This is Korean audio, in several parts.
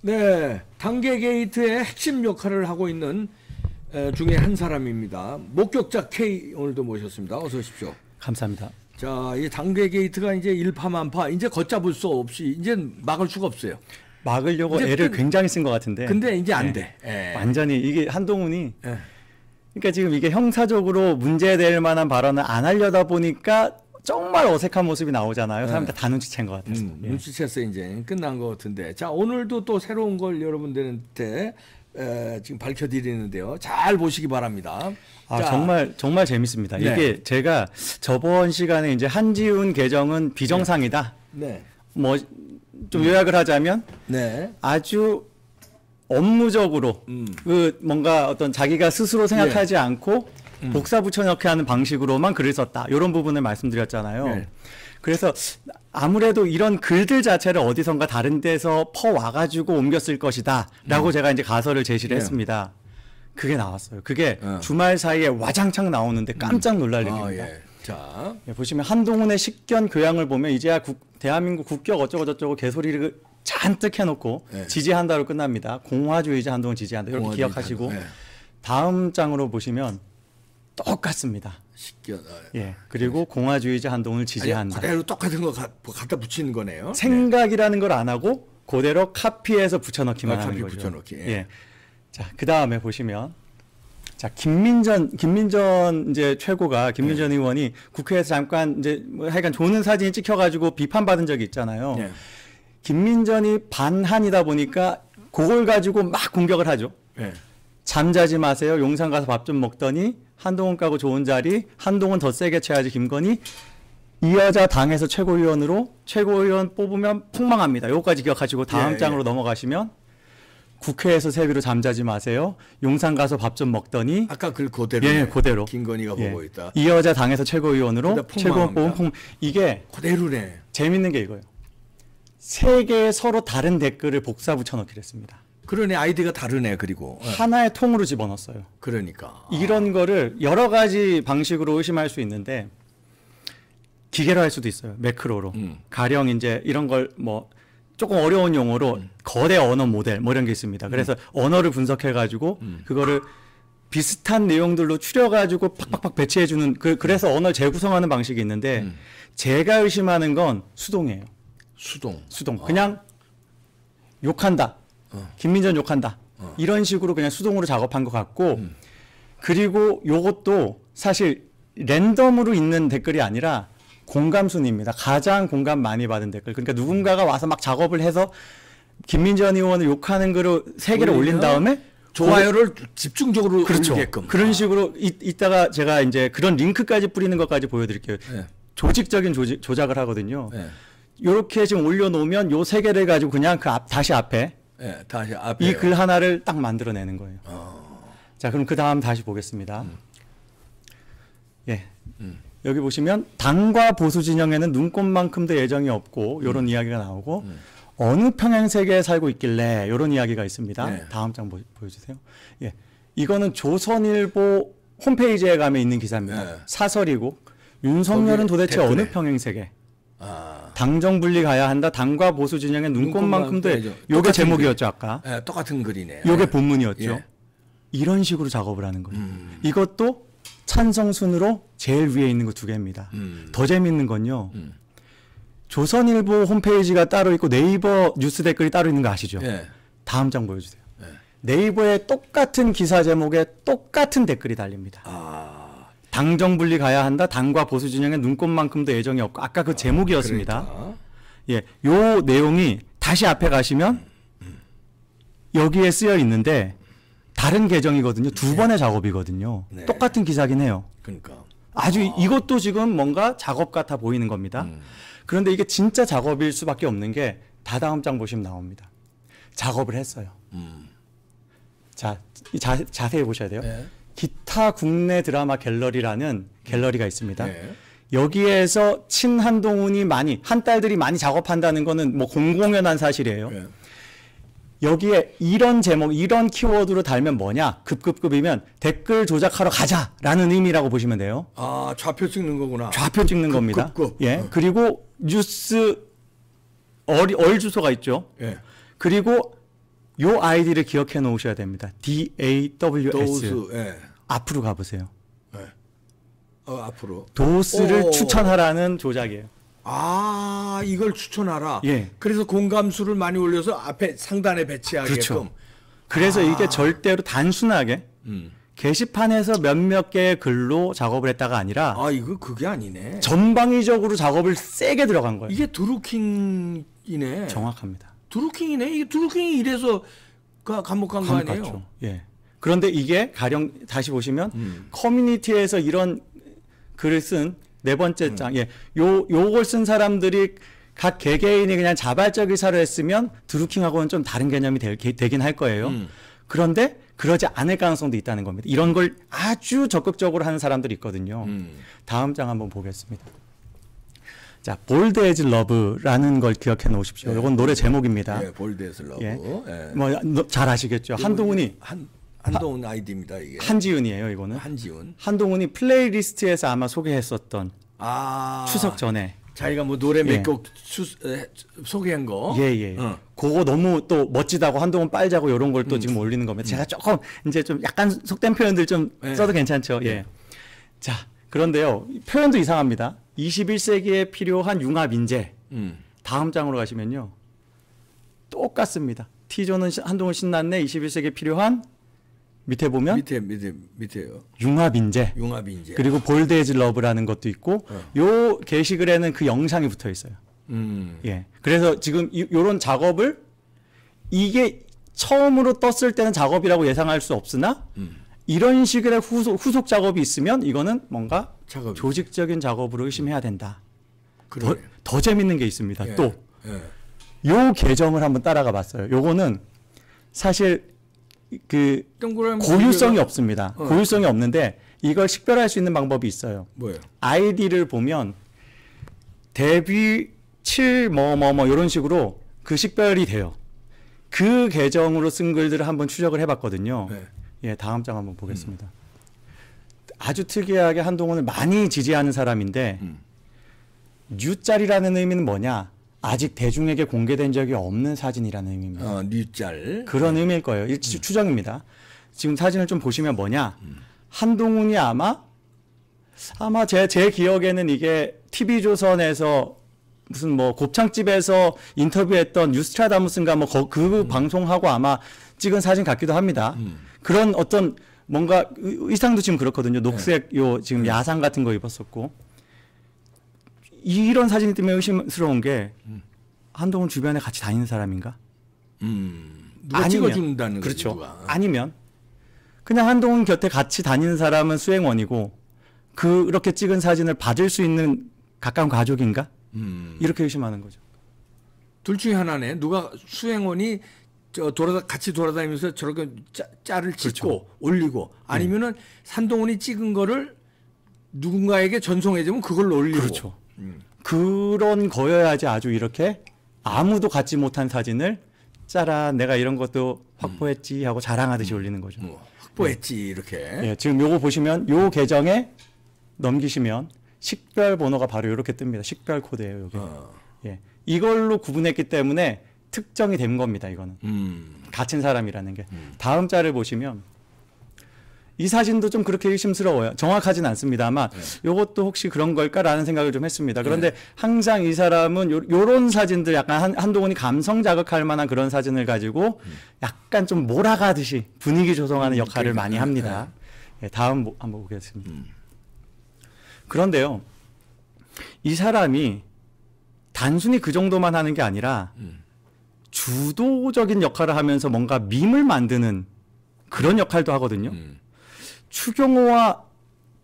네, 단계 게이트의 핵심 역할을 하고 있는 중에 한 사람입니다. 목격자 K 오늘도 모셨습니다. 어서 오십시오. 감사합니다. 자, 이 단계 게이트가 이제 일파만파, 이제 걷잡을 수 없이 이제 막을 수가 없어요. 막으려고 애를 그, 굉장히 쓴 것 같은데. 근데 이제 안 네. 돼. 에. 예. 완전히 이게 한동훈이. 에. 예. 그러니까 지금 이게 형사적으로 문제될 만한 발언을 안 하려다 보니까 정말 어색한 모습이 나오잖아요. 사람들 네. 다 눈치챈 것 같아서. 음, 예. 눈치챘어 이제 끝난 것 같은데. 자 오늘도 또 새로운 걸 여러분들한테 에, 지금 밝혀드리는데요. 잘 보시기 바랍니다. 아, 자. 정말 정말 재밌습니다. 네. 이게 제가 저번 시간에 이제 한지훈 계정은 비정상이다. 네. 네. 뭐 좀 요약을 하자면 네. 아주 업무적으로 음. 그 뭔가 어떤 자기가 스스로 생각하지 네. 않고 음. 복사부처역해 하는 방식으로만 글을 썼다. 이런 부분을 말씀드렸잖아요. 네. 그래서 아무래도 이런 글들 자체를 어디선가 다른 데서 퍼와가지고 옮겼을 것이다. 라고 음. 제가 이제 가설을 제시를 네. 했습니다. 그게 나왔어요. 그게 네. 주말 사이에 와장창 나오는데 깜짝 음. 놀랄 음. 일입니다. 아, 예. 자. 예, 보시면 한동훈의 식견 교양을 보면 이제야 국, 대한민국 국격 어쩌고저쩌고 개소리를 잔뜩 해놓고 네. 지지한다로 끝납니다. 공화주의자 한동훈 지지한다. 이렇게 기억하시고 예. 다음 장으로 보시면 똑같습니다. 식견아. 예. 예. 그리고 공화주의자 한동을 지지한다. 그대로 똑같은 거 가, 뭐 갖다 붙이는 거네요. 네. 생각이라는 걸 안 하고 그대로 카피해서 붙여넣기만 아, 하는 거죠. 붙여넣기. 예. 예. 자, 그다음에 보시면 자, 김민전 김민전 이제 최고가 김민전 예. 의원이 국회에서 잠깐 이제 뭐 하여간 조는 사진 찍혀 가지고 비판받은 적이 있잖아요. 예. 김민전이 반한이다 보니까 그걸 가지고 막 공격을 하죠. 잠자지 마세요. 용산 가서 밥 좀 먹더니 한동훈 까고 좋은 자리, 한동훈 더 세게 쳐야지 김건희. 이 여자 당에서 최고위원으로 최고위원 뽑으면 폭망합니다. 요거까지 기억하시고 다음 예, 예. 장으로 예. 넘어가시면 국회에서 세비로 잠자지 마세요. 용산 가서 밥 좀 먹더니 아까 글 그 그대로 예, 예, 그대로 김건희가 예. 보고 있다. 이 여자 당에서 최고위원으로 최고위원 뽑은 폭 이게 그대로네. 재밌는 게 이거예요. 세 개의 서로 다른 댓글을 복사 붙여넣기로 했습니다. 그러네 아이디가 다르네 그리고 예. 하나의 통으로 집어넣었어요. 그러니까 이런 거를 여러 가지 방식으로 의심할 수 있는데 기계로 할 수도 있어요. 매크로로 음. 가령 이제 이런 걸 뭐 조금 어려운 용어로 음. 거대 언어 모델 뭐 이런 게 있습니다. 음. 그래서 음. 언어를 분석해 가지고 그거를 비슷한 내용들로 추려가지고 팍팍팍 배치해주는 그, 그래서 음. 언어를 재구성하는 방식이 있는데 음. 제가 의심하는 건 수동이에요. 수동. 수동. 아. 그냥 욕한다. 김민전 욕한다. 어. 이런 식으로 그냥 수동으로 작업한 것 같고 음. 그리고 요것도 사실 랜덤으로 있는 댓글이 아니라 공감 순입니다. 가장 공감 많이 받은 댓글. 그러니까 누군가가 와서 막 작업을 해서 김민전 의원을 욕하는 글을 세 개를 올린 다음에 좋아요를 고... 집중적으로 그렇죠. 올리게끔 그런 아. 식으로 이, 이따가 제가 이제 그런 링크까지 뿌리는 것까지 보여드릴게요. 네. 조직적인 조직, 조작을 하거든요. 네. 요렇게 지금 올려놓으면 요 세 개를 가지고 그냥 그 앞, 다시 앞에 예, 다시 앞에 이글 하나를 딱 만들어내는 거예요. 어. 자, 그럼 그 다음 다시 보겠습니다. 음. 예. 음. 여기 보시면 당과 보수 진영에는 눈꽃만큼도 예정이 없고 이런 음. 이야기가 나오고 음. 어느 평행 세계에 살고 있길래 이런 이야기가 있습니다. 예. 다음 장 보, 여주세요 예. 이거는 조선일보 홈페이지에 가면 있는 기사입니다. 예. 사설이고 윤석열은 도대체 댓글에. 어느 평행 세계? 아. 당정 분리 가야 한다. 당과 보수 진영의 눈꽃만큼도 요게 제목이었죠 아까. 예, 똑같은 글이네. 요게 예. 본문이었죠. 예. 이런 식으로 작업을 하는 거예요. 음. 이것도 찬성 순으로 제일 위에 있는 거 두 개입니다. 음. 더 재밌는 건요. 음. 조선일보 홈페이지가 따로 있고 네이버 뉴스 댓글이 따로 있는 거 아시죠? 예. 다음 장 보여주세요. 예. 네이버에 똑같은 기사 제목에 똑같은 댓글이 달립니다. 아. 당정 분리 가야 한다. 당과 보수 진영의 눈꽃만큼도 애정이 없고 아까 그 제목이었습니다. 아, 그러니까. 예, 요 내용이 다시 앞에 가시면 여기에 쓰여 있는데 다른 계정이거든요. 두 네. 번의 작업이거든요. 네. 똑같은 기사긴 해요. 그러니까 아주 아. 이것도 지금 뭔가 작업 같아 보이는 겁니다. 음. 그런데 이게 진짜 작업일 수밖에 없는 게 다다음 장 보시면 나옵니다. 작업을 했어요. 음. 자, 자, 자세히 보셔야 돼요. 네. 기타 국내 드라마 갤러리라는 갤러리가 있습니다. 네. 여기에서 친한동훈이 많이 한 딸들이 많이 작업한다는 거는 뭐 공공연한 사실이에요. 네. 여기에 이런 제목, 이런 키워드로 달면 뭐냐? 급급급이면 댓글 조작하러 가자라는 의미라고 보시면 돼요. 아 좌표 찍는 거구나. 좌표 찍는 급, 겁니다. 예. 어. 그리고 뉴스 얼, 어, 얼 주소가 있죠. 예. 그리고 요 아이디를 기억해 놓으셔야 됩니다. DAWS. 도우스, 예. 앞으로 가보세요. 네. 어, 앞으로. 도스를 오. 추천하라는 조작이에요. 아, 이걸 추천하라. 예. 그래서 공감수를 많이 올려서 앞에 상단에 배치하게끔. 그렇죠. 그래서 아. 이게 절대로 단순하게 음. 게시판에서 몇몇 개의 글로 작업을 했다가 아니라 아 이거 그게 아니네 전방위적으로 작업을 세게 들어간 거예요 이게 드루킹이네 정확합니다 드루킹이네 이게 드루킹이 이래서 감옥 간 거 아니에요 예 그런데 이게 가령 다시 보시면 음. 커뮤니티에서 이런 글을 쓴 네 번째 음. 장, 음. 예, 요 요걸 쓴 사람들이 각 개개인이 그냥 자발적 의사로 했으면 드루킹하고는 좀 다른 개념이 되, 되긴 할 거예요. 음. 그런데 그러지 않을 가능성도 있다는 겁니다. 이런 걸 아주 적극적으로 하는 사람들이 있거든요. 음. 다음 장 한번 보겠습니다. 자, 볼드 에즈 러브라는 걸 기억해 놓으십시오. 예. 네. 이건 노래 제목입니다. 예, 볼드 에즈 러브. 예. 예. 뭐잘 아시겠죠. 한동훈이 한 한동훈 아, 이디입니다 이게. 한지훈이에요 이거는. 한지훈. 한동훈이 플레이리스트에서 아마 소개했었던. 아. 추석 전에. 자기가 뭐 노래 몇곡 예. 소개한 거. 예예. 예. 어. 그거 너무 또 멋지다고 한동훈 빨자고 이런 걸또 음. 지금 올리는 겁니다. 제가 음. 조금 이제 좀 약간 속된 표현들 좀 예. 써도 괜찮죠. 예. 예. 자 그런데요 표현도 이상합니다. 21세기에 필요한 융합 인재. 음. 다음 장으로 가시면요. 똑같습니다. T조는 한동훈 신났네. 21세기에 필요한 밑에 보면 밑에 밑에 밑에요. 융합인재. 융합인재. 그리고 볼데즈 드 러브라는 것도 있고 어. 요 게시글에는 그 영상이 붙어 있어요. 음. 예. 그래서 지금 요런 작업을 이게 처음으로 떴을 때는 작업이라고 예상할 수 없으나 음. 이런 식의 후속, 후속 작업이 있으면 이거는 뭔가 작업 조직적인 작업으로 의심해야 된다. 더, 더, 재밌는 게 있습니다. 예. 또. 예. 요 계정을 한번 따라가 봤어요. 요거는 사실 그 고유성이 비교가... 없습니다. 어. 고유성이 없는데 이걸 식별할 수 있는 방법이 있어요. 뭐예요? 아이디를 보면 데뷔 7뭐뭐뭐 뭐, 뭐 이런 식으로 그 식별이 돼요. 그 계정으로 쓴 글들을 한번 추적을 해봤거든요. 네. 예, 다음 장 한번 보겠습니다. 음. 아주 특이하게 한동훈을 많이 지지하는 사람인데 음. 유짜리라는 의미는 뭐냐? 아직 대중에게 공개된 적이 없는 사진이라는 의미입니다. 어, 짤 그런 네. 의미일 거예요. 일, 추정입니다. 지금 사진을 좀 보시면 뭐냐. 음. 한동훈이 아마 아마 제, 제 기억에는 이게 TV조선에서 무슨 뭐 곱창집에서 인터뷰했던 뉴스트라다무슨가 뭐그 음. 방송하고 아마 찍은 사진 같기도 합니다. 음. 그런 어떤 뭔가 의상도 지금 그렇거든요. 녹색 네. 요 지금 네. 야상 같은 거 입었었고. 이런 사진 때문에 의심스러운 게 음. 한동훈 주변에 같이 다니는 사람인가? 음, 누가 아니면, 찍어준다는 그렇죠. 누가. 아니면 그냥 한동훈 곁에 같이 다니는 사람은 수행원이고 그렇게 찍은 사진을 받을 수 있는 가까운 가족인가? 음. 이렇게 의심하는 거죠. 둘 중에 하나네. 누가 수행원이 저 돌아다 같이 돌아다니면서 저렇게 짜, 짤을 찍고 그렇죠. 올리고 네. 아니면은 산동훈이 찍은 거를 누군가에게 전송해주면 그걸 올리고 그렇죠. 그런 거여야지 아주 이렇게 아무도 갖지 못한 사진을 짜라 내가 이런 것도 확보했지 하고 자랑하듯이 올리는 거죠. 뭐, 확보했지 네. 이렇게. 네, 지금 요거 보시면 요 계정에 넘기시면 식별 번호가 바로 이렇게 뜹니다. 식별 코드예요, 요게. 어. 예. 이걸로 구분했기 때문에 특정이 된 겁니다, 이거는. 음. 갇힌 사람이라는 게. 음. 다음 자를 보시면 이 사진도 좀 그렇게 의심스러워요. 정확하진 않습니다만 네. 이것도 혹시 그런 걸까라는 생각을 좀 했습니다. 그런데 네. 항상 이 사람은 요, 런 사진들 약간 한, 동훈이 감성 자극할 만한 그런 사진을 가지고 음. 약간 좀 몰아가듯이 분위기 조성하는 음, 역할을 많이 합니다. 네. 예, 다음 모, 한번 보겠습니다. 음. 그런데요. 이 사람이 단순히 그 정도만 하는 게 아니라 음. 주도적인 역할을 하면서 뭔가 밈을 만드는 그런 역할도 하거든요. 음. 추경호와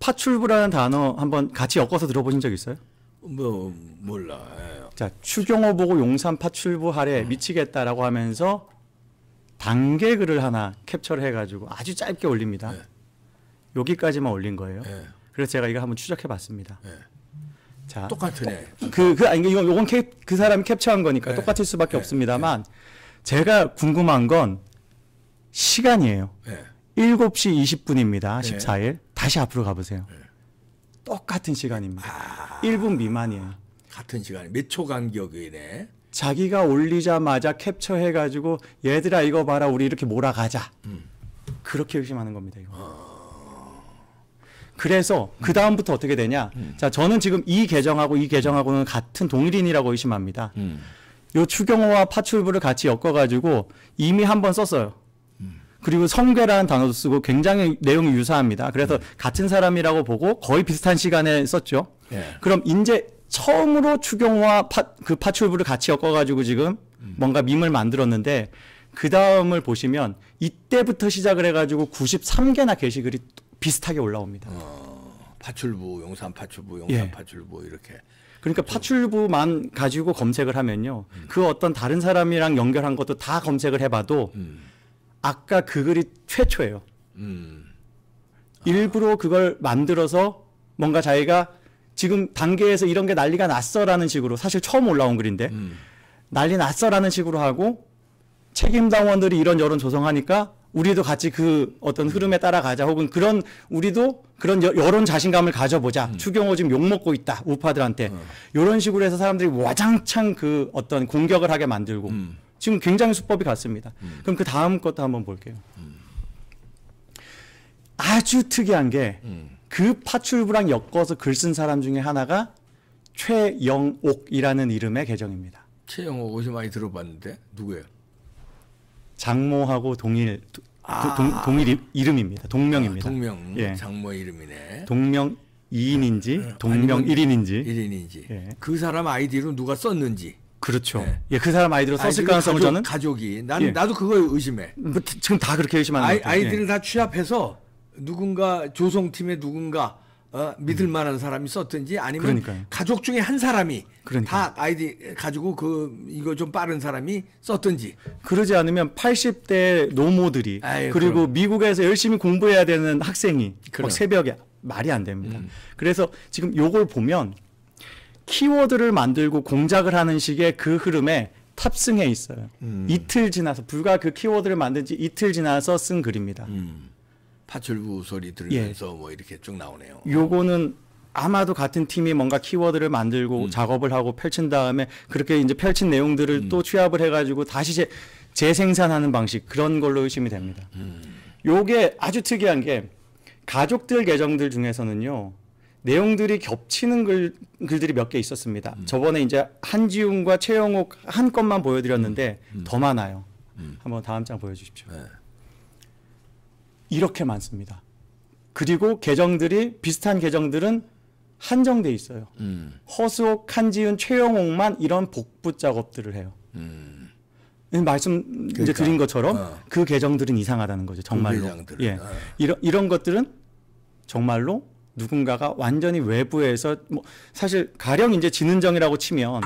파출부라는 단어 한번 같이 엮어서 들어보신 적 있어요? 뭐 몰라. 예. 자 추경호 보고 용산 파출부 하래 음. 미치겠다라고 하면서 단계 글을 하나 캡처를 해가지고 아주 짧게 올립니다. 네. 여기까지만 올린 거예요. 네. 그래서 제가 이거 한번 추적해봤습니다. 네. 자 똑같으네. 그그 그, 아니 이건 요건 캡, 그 사람이 캡처한 거니까 똑같을 수밖에 없습니다만 제가 궁금한 건 시간이에요. 7시 20분입니다. 14일. 다시 앞으로 가보세요. 네. 똑같은 시간입니다. 아... 1분 미만이에요. 같은 시간, 에몇초 간격이네. 자기가 올리자마자 캡처해가지고 얘들아 이거 봐라 우리 이렇게 몰아가자. 음. 그렇게 의심하는 겁니다. 이거. 어... 그래서 그 다음부터 음. 어떻게 되냐? 음. 자, 저는 지금 이 계정하고 이 계정하고는 같은 동일인이라고 의심합니다. 음. 요 추경호와 파출부를 같이 엮어가지고 이미 한 번 썼어요. 그리고 성괴라는 단어도 쓰고 굉장히 내용이 유사합니다. 그래서 음. 같은 사람이라고 보고 거의 비슷한 시간에 썼죠. 예. 그럼 이제 처음으로 추경화 파, 그 파출부를 같이 엮어가지고 지금 음. 뭔가 밈을 만들었는데 그 다음을 보시면 이때부터 시작을 해가지고 93개나 게시글이 비슷하게 올라옵니다. 어, 파출부, 용산 파출부, 용산 예. 파출부 이렇게. 그러니까 음. 파출부만 가지고 검색을 하면요. 음. 그 어떤 다른 사람이랑 연결한 것도 다 검색을 해봐도 음. 아까 그 글이 최초예요. 음. 일부러 그걸 만들어서 뭔가 자기가 지금 단계에서 이런 게 난리가 났어라는 식으로 사실 처음 올라온 글인데 음. 난리 났어라는 식으로 하고 책임 당원들이 이런 여론 조성하니까 우리도 같이 그 어떤 흐름에 따라가자 혹은 그런 우리도 그런 여론 자신감을 가져보자 음. 추경호 지금 욕먹고 있다 우파들한테 음. 어. 이런 식으로 해서 사람들이 와장창 그 어떤 공격을 하게 만들고 음. 지금 굉장히 수법이 같습니다. 음. 그럼 그 다음 것도 한번 볼게요. 음. 아주 특이한 게그 음. 파출부랑 엮어서 글 쓴 사람 중에 하나가 최영옥이라는 이름의 계정입니다. 최영옥 어디 많이 들어봤는데 누구예요? 장모하고 동일 도, 아. 동, 동일 이름입니다. 동명입니다. 아, 동명 예. 장모 이름이네. 동명 2인인지 예. 동명 1인인지 1인인지 예. 그 사람 아이디로 누가 썼는지 그렇죠. 네. 예, 그 사람 아이들을 썼을 가능성을 가족, 저는 가족이 난 예. 나도 그걸 의심해. 음. 그 지금 다 그렇게 의심하는 아이, 아이들을 예. 다 취합해서 누군가 조성팀의 누군가 어, 믿을 음. 만한 사람이 썼든지 아니면 그러니까요. 가족 중에 한 사람이 그러니까요. 다 아이디 가지고 그 이거 좀 빠른 사람이 썼든지 그러지 않으면 80대 노모들이 아유, 그리고 그럼. 미국에서 열심히 공부해야 되는 학생이 막 새벽에 말이 안 됩니다. 음. 그래서 지금 요걸 보면 키워드를 만들고 공작을 하는 식의 그 흐름에 탑승해 있어요. 음. 이틀 지나서 불과 그 키워드를 만든 지 이틀 지나서 쓴 글입니다. 음. 파출부 소리 들으면서 예. 뭐 이렇게 쭉 나오네요. 요거는 아마도 같은 팀이 뭔가 키워드를 만들고 음. 작업을 하고 펼친 다음에 그렇게 이제 펼친 내용들을 음. 또 취합을 해가지고 다시 재, 재생산하는 방식 그런 걸로 의심이 됩니다. 음. 요게 아주 특이한 게 가족들 계정들 중에서는요 내용들이 겹치는 글, 글들이 몇 개 있었습니다. 음. 저번에 이제 한지훈과 최영옥 한 건만 보여드렸는데 음. 음. 더 많아요. 음. 한번 다음 장 보여주십시오. 네. 이렇게 많습니다. 그리고 계정들이 비슷한 계정들은 한정돼 있어요. 음. 허수옥, 한지은, 최영옥만 이런 복부 작업들을 해요. 음. 말씀 그러니까, 이제 드린 것처럼 어. 그 계정들은 이상하다는 거죠. 정말로. 그 예. 어. 이런 이런 것들은 정말로 누군가가 완전히 외부에서 뭐 사실 가령 이제 지능정이라고 치면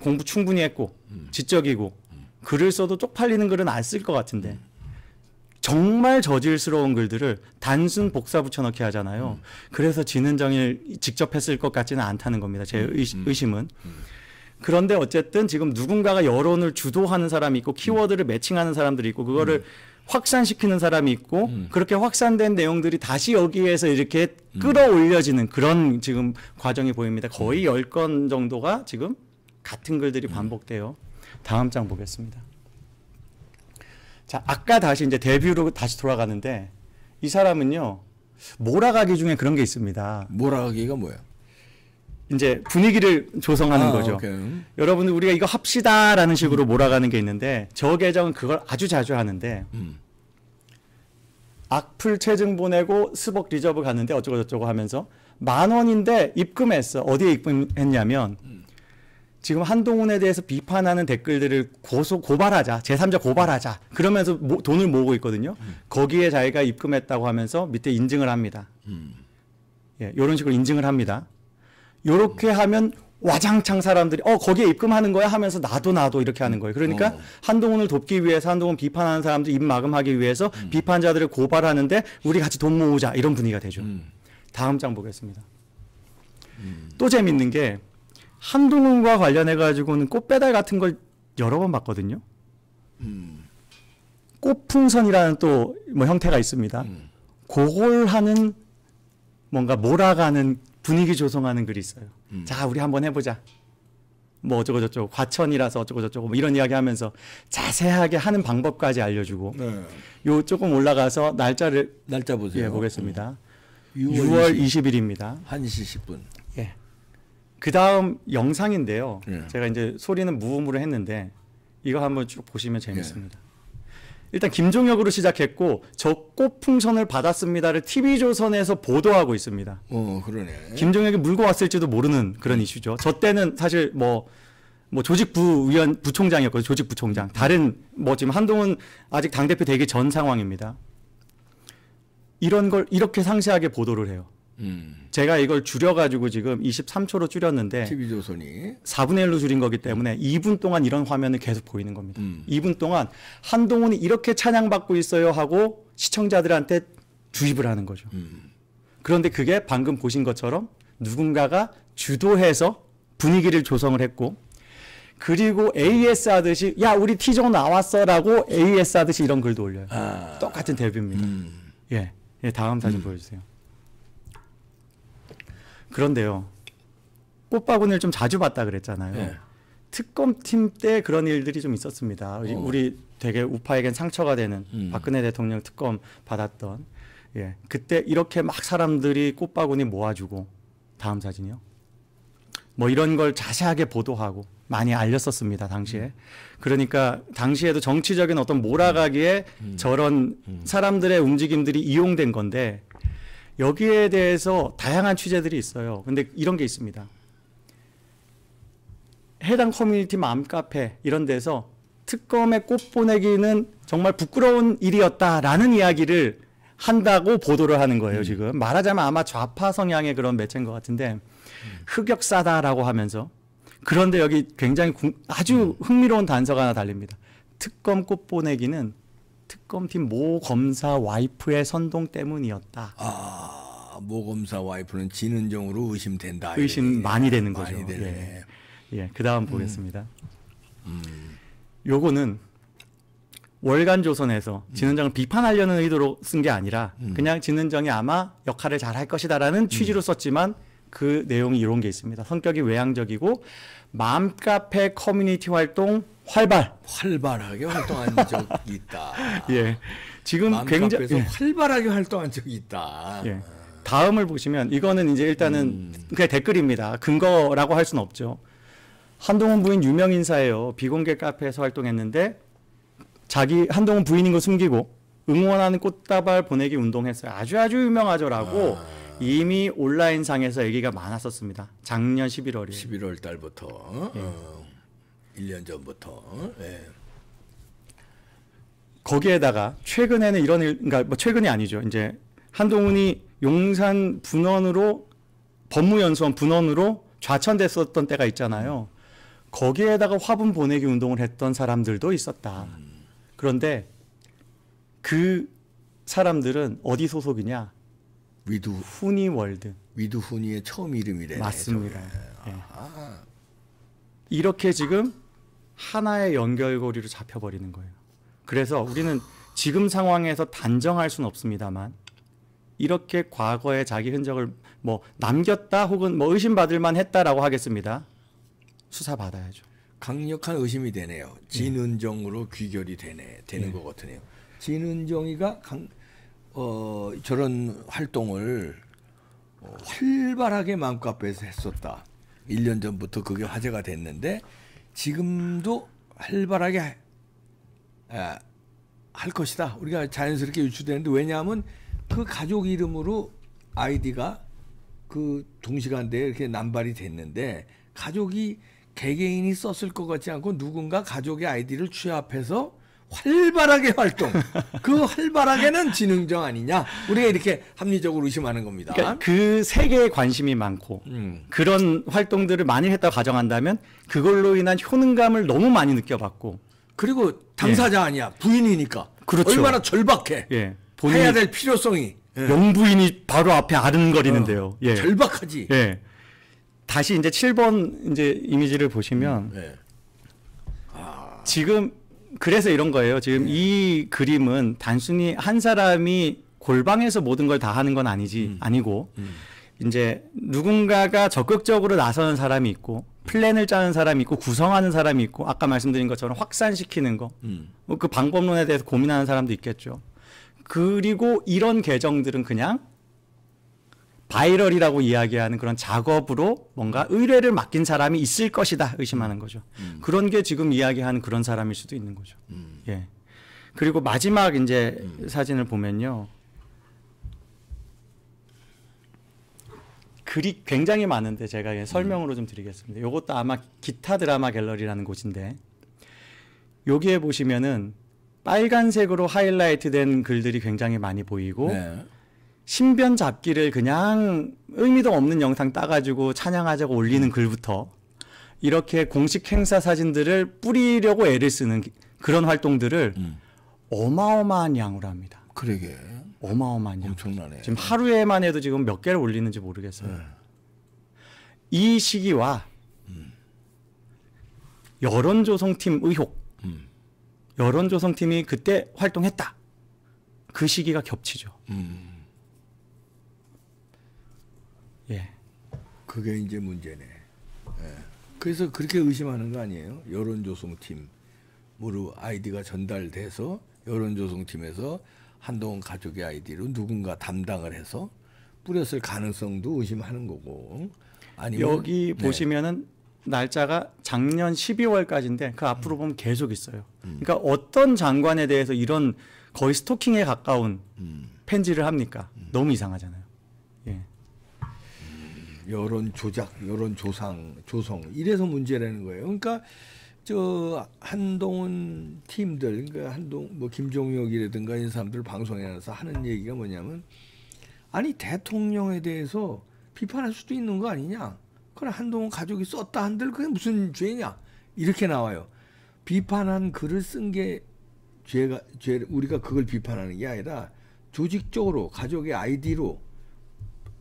공부 충분히 했고 음. 지적이고 음. 글을 써도 쪽팔리는 글은 안 쓸 것 같은데 정말 저질스러운 글들을 단순 복사 붙여넣기 하잖아요. 음. 그래서 지능정일 직접 했을 것 같지는 않다는 겁니다. 제 의심은. 그런데 어쨌든 지금 누군가가 여론을 주도하는 사람이 있고 키워드를 매칭하는 사람들이 있고 그거를 음. 확산시키는 사람이 있고 음. 그렇게 확산된 내용들이 다시 여기에서 이렇게 끌어올려지는 그런 지금 과정이 보입니다. 거의 1 음. 0건 정도가 지금 같은 글들이 음. 반복돼요. 다음 장 보겠습니다. 자, 아까 다시 이제 데뷔로 다시 돌아가는데 이 사람은요. 몰아가기 중에 그런 게 있습니다. 몰아가기가 뭐야 이제 분위기를 조성하는 아, 거죠. 오케이. 여러분들 우리가 이거 합시다라는 식으로 음. 몰아가는 게 있는데 저 계정은 그걸 아주 자주 하는데 음. 악플 체증 보내고 스벅 리저브 갔는데 어쩌고 저쩌고 하면서 만 원인데 입금했어. 어디에 입금했냐면 음. 지금 한동훈에 대해서 비판하는 댓글들을 고소 고발하자 제3자 고발하자 그러면서 모, 돈을 모으고 있거든요. 음. 거기에 자기가 입금했다고 하면서 밑에 인증을 합니다. 음. 예, 이런 식으로 인증을 합니다. 요렇게 하면 와장창 사람들이 어 거기에 입금하는 거야 하면서 나도 나도 이렇게 하는 거예요. 그러니까 어. 한동훈을 돕기 위해서 한동훈 비판하는 사람들 입 마금하기 위해서 음. 비판자들을 고발하는데 우리 같이 돈 모으자 이런 분위기가 되죠. 음. 다음 장 보겠습니다. 음. 또 재밌는 게 한동훈과 관련해 가지고는 꽃배달 같은 걸 여러 번 봤거든요. 음. 꽃풍선이라는 또 뭐 형태가 있습니다. 음. 그걸 하는 뭔가 몰아가는 분위기 조성하는 글이 있어요. 음. 자, 우리 한번 해보자. 뭐 어쩌고저쩌고 과천이라서 어쩌고저쩌고 뭐 이런 이야기 하면서 자세하게 하는 방법까지 알려주고 네. 요 조금 올라가서 날짜를 날짜 보세요. 예, 보겠습니다. 음. 6월, 20일. 입니다 1시 10분. 예. 그다음 영상인데요. 예. 제가 이제 소리는 무음으로 했는데 이거 한번 쭉 보시면 재밌습니다. 예. 일단 김종혁으로 시작했고 적고 풍선을 받았습니다를 TV조선에서 보도하고 있습니다. 어, 그러네. 김종혁이 물고 왔을지도 모르는 그런 이슈죠. 저 때는 사실 뭐, 뭐 조직부위원 부총장이었거든요. 조직부총장. 다른 뭐 지금 한동훈 아직 당대표 되기 전 상황입니다. 이런 걸 이렇게 상세하게 보도를 해요. 음. 제가 이걸 줄여가지고 지금 23초로 줄였는데 TV조선이 4분의 1로 줄인 거기 때문에 2분 동안 이런 화면을 계속 보이는 겁니다. 음. 2분 동안 한동훈이 이렇게 찬양받고 있어요 하고 시청자들한테 주입을 하는 거죠. 음. 그런데 그게 방금 보신 것처럼 누군가가 주도해서 분위기를 조성을 했고 그리고 AS 하듯이 야 우리 티저 나왔어라고 AS 하듯이 이런 글도 올려요. 아. 똑같은 데뷔입니다. 음. 예. 예, 다음 사진 음. 보여주세요. 그런데요. 꽃바구니를 좀 자주 봤다 그랬잖아요. 네. 특검팀 때 그런 일들이 좀 있었습니다. 우리, 어. 우리 되게 우파에겐 상처가 되는 음. 박근혜 대통령 특검 받았던 예 그때 이렇게 막 사람들이 꽃바구니 모아주고 다음 사진이요. 뭐 이런 걸 자세하게 보도하고 많이 알렸었습니다 당시에 음. 그러니까 당시에도 정치적인 어떤 몰아가기에 음. 저런 음. 음. 사람들의 움직임들이 이용된 건데 여기에 대해서 다양한 취재들이 있어요. 근데 이런 게 있습니다. 해당 커뮤니티 맘카페 이런 데서 특검의 꽃 보내기는 정말 부끄러운 일이었다라는 이야기를 한다고 보도를 하는 거예요, 음. 지금. 말하자면 아마 좌파 성향의 그런 매체인 것 같은데 음. 흑역사다라고 하면서 그런데 여기 굉장히 아주 음. 흥미로운 단서가 하나 달립니다. 특검 꽃 보내기는 특검팀 모 검사 와이프의 선동 때문이었다. 아, 모 검사 와이프는 진은정으로 의심된다. 의심 많이 되는 거죠. 많이 예. 예, 그 다음 음. 보겠습니다. 음. 요거는 월간 조선에서 음. 진은정을 음. 비판하려는 의도로 쓴 게 아니라 음. 그냥 진은정이 아마 역할을 잘 할 것이다라는 음. 취지로 썼지만 그 내용이 이런 게 있습니다. 성격이 외향적이고 맘카페 커뮤니티 활동 활발. 활발하게 활동한 적이 있다. 예. 지금 굉장히 예. 활발하게 활동한 적이 있다. 예. 다음을 보시면 이거는 이제 일단은 음. 그냥 댓글입니다. 근거라고 할 수는 없죠. 한동훈 부인 유명 인사예요. 비공개 카페에서 활동했는데 자기 한동훈 부인인 거 숨기고 응원하는 꽃다발 보내기 운동했어요. 아주 아주 유명하죠라고 아. 이미 온라인상에서 얘기가 많았었습니다. 작년 11월에. 11월 달부터. 예. 어. 1년 전부터. 예. 거기에다가 최근에는 이런 일, 그러니까 뭐 최근이 아니죠. 이제 한동훈이 용산 분원으로 법무연수원 분원으로 좌천됐었던 때가 있잖아요. 거기에다가 화분 보내기 운동을 했던 사람들도 있었다. 그런데 그 사람들은 어디 소속이냐? 위두 후니 월드. 위두 후니의 처음 이름이래. 맞습니다. 네. 이렇게 지금 하나의 연결고리로 잡혀버리는 거예요. 그래서 우리는 지금 상황에서 단정할 수는 없습니다만 이렇게 과거의 자기 흔적을 뭐 남겼다 혹은 뭐 의심받을만 했다라고 하겠습니다. 수사 받아야죠. 강력한 의심이 되네요. 진은정으로 예. 귀결이 되네 되는 예. 네. 것같네요 진은정이가 강, 어, 저런 활동을 어, 활발하게 맘카페에서 했었다. 1년 전부터 그게 화제가 됐는데 지금도 활발하게 할 것이다. 우리가 자연스럽게 유추되는데 왜냐하면 그 가족 이름으로 아이디가 그 동시간대에 이렇게 남발이 됐는데 가족이 개개인이 썼을 것 같지 않고 누군가 가족의 아이디를 취합해서 활발하게 활동. 그 활발하게는 지능정 아니냐? 우리가 이렇게 합리적으로 의심하는 겁니다. 그러니까 그 세계에 관심이 많고 음. 그런 활동들을 많이 했다 가정한다면 그걸로 인한 효능감을 너무 많이 느껴봤고 그리고 당사자 예. 아니야 부인이니까 그렇죠. 얼마나 절박해 예. 해야 될 필요성이 예. 영부인이 바로 앞에 아른거리는데요. 어, 예. 절박하지. 예. 다시 이제 7번 이제 이미지를 보시면 음, 아... 지금 그래서 이런 거예요. 지금 네. 이 그림은 단순히 한 사람이 골방에서 모든 걸 다 하는 건 아니지 음. 아니고 음. 이제 누군가가 적극적으로 나서는 사람이 있고 플랜을 짜는 사람이 있고 구성하는 사람이 있고 아까 말씀드린 것처럼 확산시키는 거그 음. 뭐 그 방법론에 대해서 고민하는 사람도 있겠죠. 그리고 이런 계정들은 그냥 바이럴이라고 이야기하는 그런 작업으로 뭔가 의뢰를 맡긴 사람이 있을 것이다 의심하는 거죠. 음. 그런 게 지금 이야기하는 그런 사람일 수도 있는 거죠. 음. 예. 그리고 마지막 이제 음. 사진을 보면요. 글이 굉장히 많은데 제가 설명으로 좀 드리겠습니다. 이것도 아마 기타 드라마 갤러리라는 곳인데 여기에 보시면은 빨간색으로 하이라이트된 글들이 굉장히 많이 보이고 네. 신변 잡기를 그냥 의미도 없는 영상 따가지고 찬양하자고 올리는 글부터 이렇게 공식 행사 사진들을 뿌리려고 애를 쓰는 그런 활동들을 음. 어마어마한 양으로 합니다. 그러게. 어마어마한 양. 엄청나네. 지금 하루에만 해도 지금 몇 개를 올리는지 모르겠어요. 네. 이 시기와 여론조성팀 의혹. 음. 여론조성팀이 그때 활동했다. 그 시기가 겹치죠. 음. 그게 이제 문제네. 예. 그래서 그렇게 의심하는 거 아니에요? 여론조성팀으로 아이디가 전달돼서 여론조성팀에서 한동훈 가족의 아이디로 누군가 담당을 해서 뿌렸을 가능성도 의심하는 거고. 아니면 여기 네. 보시면은 날짜가 작년 12월까지인데 그 앞으로 음. 보면 계속 있어요. 음. 그러니까 어떤 장관에 대해서 이런 거의 스토킹에 가까운 음. 편지를 합니까? 음. 너무 이상하잖아요. 여론 조작, 여론 조상, 조성 이래서 문제라는 거예요. 그러니까 저 한동훈 팀들, 그러니까 한동 뭐 김종혁이라든가 이런 사람들 방송에 서 하는 얘기가 뭐냐면 아니 대통령에 대해서 비판할 수도 있는 거 아니냐? 그래 한동훈 가족이 썼다 한들 그게 무슨 죄냐? 이렇게 나와요. 비판한 글을 쓴 게 죄가 죄 우리가 그걸 비판하는 게 아니라 조직적으로 가족의 아이디로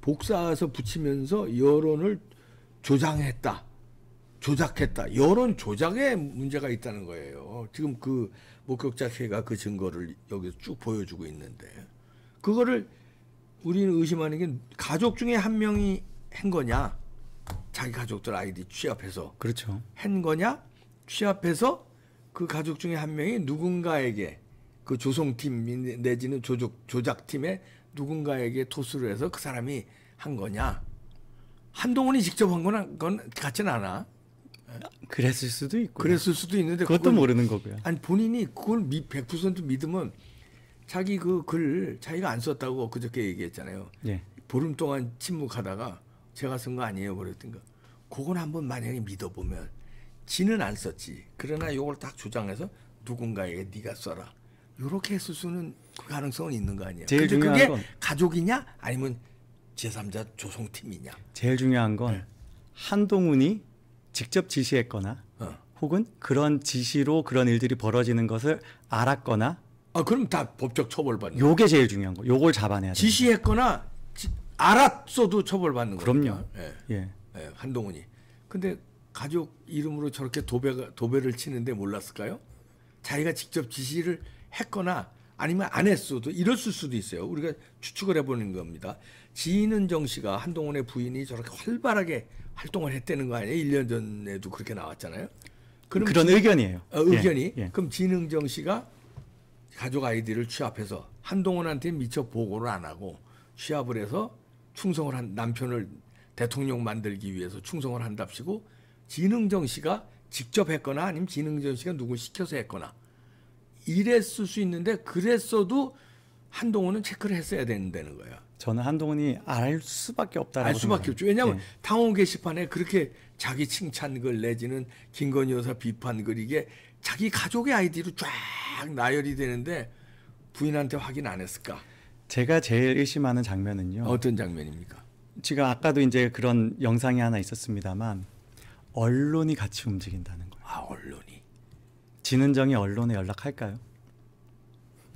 복사해서 붙이면서 여론을 조장했다. 조작했다. 여론 조작에 문제가 있다는 거예요. 지금 그 목격자 회가 그 증거를 여기서 쭉 보여주고 있는데 그거를 우리는 의심하는 게 가족 중에 한 명이 한 거냐? 자기 가족들 아이디 취합해서 그렇죠. 한 거냐? 취합해서 그 가족 중에 한 명이 누군가에게 그 조성팀 내지는 조작 조작팀의 누군가에게 토수를 해서 그 사람이 한 거냐? 한동훈이 직접 한건건 같진 않아. 그랬을 수도 있고. 그랬을 수도 있는데 그것도 모르는 거고요. 아니 본인이 그걸 100% 믿으면 자기 그 글 자기가 안 썼다고 그저께 얘기했잖아요. 예. 보름 동안 침묵하다가 제가 쓴 거 아니에요 그랬던가. 그건 한번 만약에 믿어보면 지는 안 썼지. 그러나 요걸 딱 주장해서 누군가에게 네가 써라. 이렇게 했을 수는 그 가능성은 있는 거 아니에요. 제일 중요한 그게 건 가족이냐 아니면 제3자 조성팀이냐. 제일 중요한 건 네. 한동훈이 직접 지시했거나 어. 혹은 그런 지시로 그런 일들이 벌어지는 것을 알았거나 아 그럼 다 법적 처벌받는 요게 제일 중요한 거. 요걸 잡아내야 돼 지시했거나 지, 알았어도 처벌받는 거. 그럼요. 예. 예. 예. 한동훈이. 근데 가족 이름으로 저렇게 도배가 도배를 치는데 몰랐을까요? 자기가 직접 지시를 했거나 아니면 안 했어도 이랬을 수도 있어요. 우리가 추측을 해보는 겁니다. 지인은정 씨가 한동훈의 부인이 저렇게 활발하게 활동을 했다는 거 아니에요? 1년 전에도 그렇게 나왔잖아요. 그럼 그런 지, 의견이에요. 어, 의견이. 예, 예. 그럼 진흥정 씨가 가족 아이디를 취합해서 한동훈한테 미처 보고를 안 하고 취합을 해서 충성을 한 남편을 대통령 만들기 위해서 충성을 한답시고 진흥정 씨가 직접 했거나 아니면 진흥정 씨가 누구 시켜서 했거나 이랬을 수 있는데 그랬어도 한동훈은 체크를 했어야 된다는 거예요. 저는 한동훈이 알 수밖에 없다라고 알 수밖에 없죠. 왜냐하면 네. 당원 게시판에 그렇게 자기 칭찬글 내지는 김건희 여사 비판글 이게 자기 가족의 아이디로 쫙 나열이 되는데 부인한테 확인 안 했을까? 제가 제일 의심하는 장면은요. 어떤 장면입니까? 지금 아까도 이제 그런 영상이 하나 있었습니다만 언론이 같이 움직인다는 거예요. 아 언론. 진은정이 언론에 연락할까요?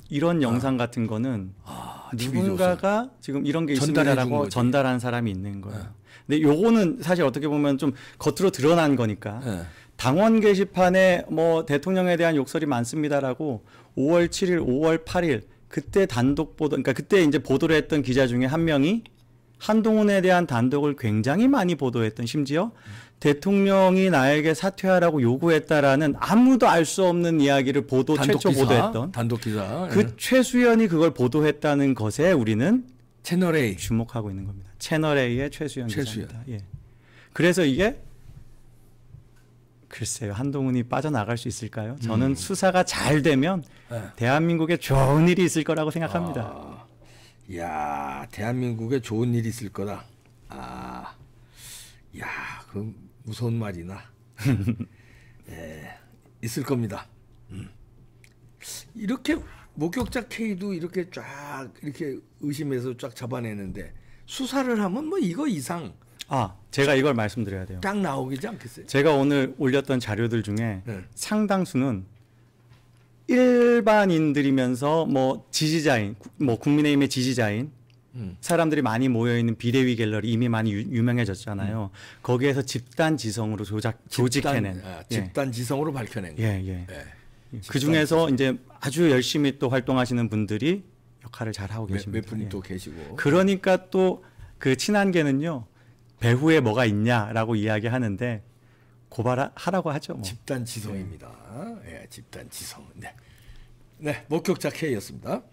이런 아. 영상 같은 거는 아, 누군가가 지금 이런 게 있습니다라고 전달한 사람이 있는 거예요. 네. 근데 요거는 사실 어떻게 보면 좀 겉으로 드러난 거니까 네. 당원 게시판에 뭐 대통령에 대한 욕설이 많습니다라고 5월 7일, 5월 8일 그때 단독 보도, 그러니까 그때 이제 보도를 했던 기자 중에 한 명이 한동훈에 대한 단독을 굉장히 많이 보도했던 심지어 대통령이 나에게 사퇴하라고 요구했다라는 아무도 알 수 없는 이야기를 보도 최초 기사, 보도했던 단독 기사 그 예. 최수연이 그걸 보도했다는 것에 우리는 채널 A 주목하고 있는 겁니다. 채널 A의 최수연, 최수연. 기사입니다. 예. 그래서 이게 글쎄요 한동훈이 빠져나갈 수 있을까요? 저는 음. 수사가 잘 되면 예. 대한민국에 좋은 일이 있을 거라고 생각합니다. 아. 야 대한민국에 좋은 일이 있을 거다. 아, 야, 그 무서운 말이나. 예, 있을 겁니다. 음. 이렇게 목격자 K도 이렇게 쫙 이렇게 의심해서 쫙 잡아내는데 수사를 하면 뭐 이거 이상. 아, 제가 이걸 말씀드려야 돼요. 딱 나오기지 않겠어요? 제가 오늘 올렸던 자료들 중에 네. 상당수는 일반인들이면서 뭐 지지자인 뭐 국민의힘의 지지자인 음. 사람들이 많이 모여 있는 비대위 갤러리 이미 많이 유, 명해졌잖아요 음. 거기에서 집단 지성으로 조작 집 조직해낸 아, 예. 집단 예. 지성으로 밝혀낸 예, 예. 예. 예. 그 중에서 이제 아주 열심히 또 활동하시는 분들이 역할을 잘 하고 계십니다. 몇, 몇 분이 예. 또 계시고. 그러니까 또 그 친한계는요 배후에 뭐가 있냐라고 이야기하는데 고발하라고 하죠. 뭐. 집단 지성입니다. 예, 집단 지성. 네. 네, 목격자 K였습니다.